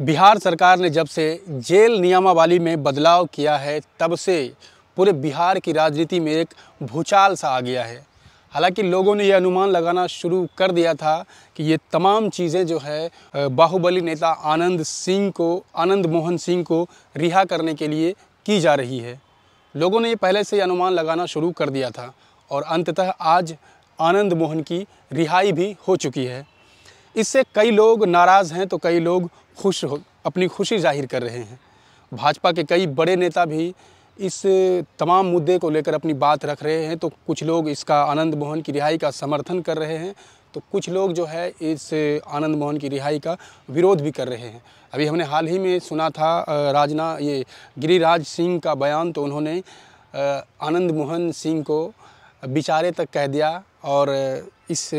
बिहार सरकार ने जब से जेल नियमावली में बदलाव किया है तब से पूरे बिहार की राजनीति में एक भूचाल सा आ गया है हालांकि लोगों ने यह अनुमान लगाना शुरू कर दिया था कि ये तमाम चीज़ें जो है बाहुबली नेता आनंद सिंह को आनंद मोहन सिंह को रिहा करने के लिए की जा रही है लोगों ने ये पहले से अनुमान लगाना शुरू कर दिया था और अंततः आज आनंद मोहन की रिहाई भी हो चुकी है इससे कई लोग नाराज़ हैं तो कई लोग खुश हो अपनी खुशी जाहिर कर रहे हैं भाजपा के कई बड़े नेता भी इस तमाम मुद्दे को लेकर अपनी बात रख रहे हैं तो कुछ लोग इसका आनंद मोहन की रिहाई का समर्थन कर रहे हैं तो कुछ लोग जो है इस आनंद मोहन की रिहाई का विरोध भी कर रहे हैं अभी हमने हाल ही में सुना था राजना ये गिरिराज सिंह का बयान तो उन्होंने आनंद मोहन सिंह को बिचारे तक कह दिया और इस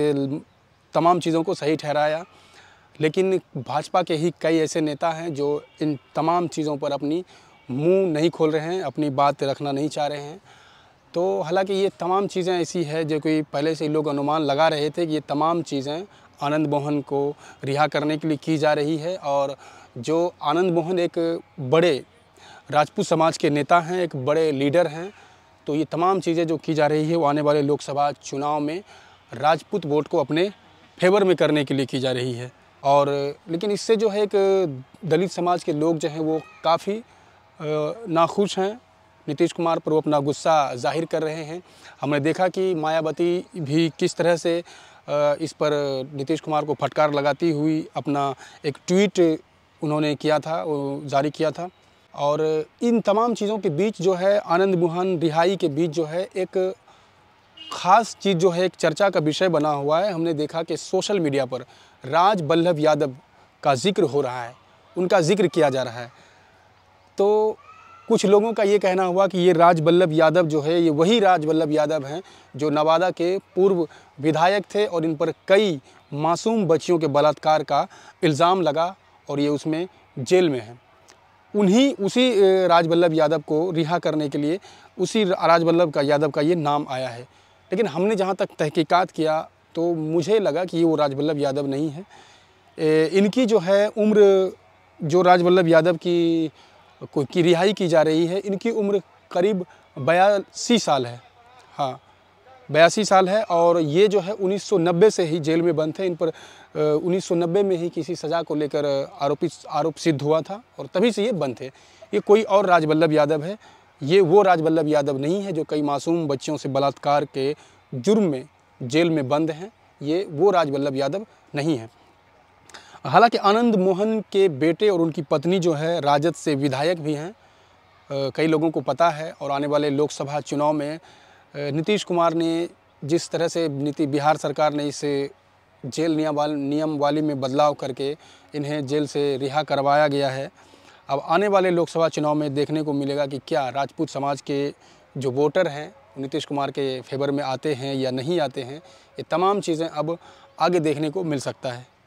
तमाम चीज़ों को सही ठहराया लेकिन भाजपा के ही कई ऐसे नेता हैं जो इन तमाम चीज़ों पर अपनी मुंह नहीं खोल रहे हैं अपनी बात रखना नहीं चाह रहे हैं तो हालांकि ये तमाम चीज़ें ऐसी है जो कि पहले से लोग अनुमान लगा रहे थे कि ये तमाम चीज़ें आनंद मोहन को रिहा करने के लिए की जा रही है और जो आनंद मोहन एक बड़े राजपूत समाज के नेता हैं एक बड़े लीडर हैं तो ये तमाम चीज़ें जो की जा रही है वो आने वाले लोकसभा चुनाव में राजपूत वोट को अपने फेवर में करने के लिए की जा रही है और लेकिन इससे जो है एक दलित समाज के लोग जो हैं वो काफ़ी नाखुश हैं नीतीश कुमार पर वो अपना गुस्सा जाहिर कर रहे हैं हमने देखा कि मायावती भी किस तरह से इस पर नीतीश कुमार को फटकार लगाती हुई अपना एक ट्वीट उन्होंने किया था जारी किया था और इन तमाम चीज़ों के बीच जो है आनंद मोहन रिहाई के बीच जो है एक खास चीज़ जो है एक चर्चा का विषय बना हुआ है हमने देखा कि सोशल मीडिया पर राज बल्लभ यादव का जिक्र हो रहा है उनका जिक्र किया जा रहा है तो कुछ लोगों का ये कहना हुआ कि ये राज बल्लभ यादव जो है ये वही राज बल्लभ यादव हैं जो नवादा के पूर्व विधायक थे और इन पर कई मासूम बच्चियों के बलात्कार का इल्ज़ाम लगा और ये उसमें जेल में हैं उन्हीं उसी राज बल्लभ यादव को रिहा करने के लिए उसी राज बल्लभ का यादव का ये नाम आया है लेकिन हमने जहाँ तक तहकीकात किया तो मुझे लगा कि ये वो राजवल्लभ यादव नहीं है ए, इनकी जो है उम्र जो राजवल्लभ यादव की कोई की रिहाई की जा रही है इनकी उम्र करीब बयासी साल है हाँ बयासी साल है और ये जो है 1990 से ही जेल में बंद थे इन पर 1990 में ही किसी सज़ा को लेकर आरोपी आरोप सिद्ध हुआ था और तभी से ये बंद थे ये कोई और राजवल्लभ यादव है ये वो राजवल्लभ यादव नहीं है जो कई मासूम बच्चियों से बलात्कार के जुर्म में जेल में बंद हैं ये वो राजवल्लभ यादव नहीं है हालांकि आनंद मोहन के बेटे और उनकी पत्नी जो है राजद से विधायक भी हैं कई लोगों को पता है और आने वाले लोकसभा चुनाव में नीतीश कुमार ने जिस तरह से नीति बिहार सरकार ने इसे जेल नियम वाली में बदलाव करके इन्हें जेल से रिहा करवाया गया है अब आने वाले लोकसभा चुनाव में देखने को मिलेगा कि क्या राजपूत समाज के जो वोटर हैं नीतीश कुमार के फेवर में आते हैं या नहीं आते हैं ये तमाम चीज़ें अब आगे देखने को मिल सकता है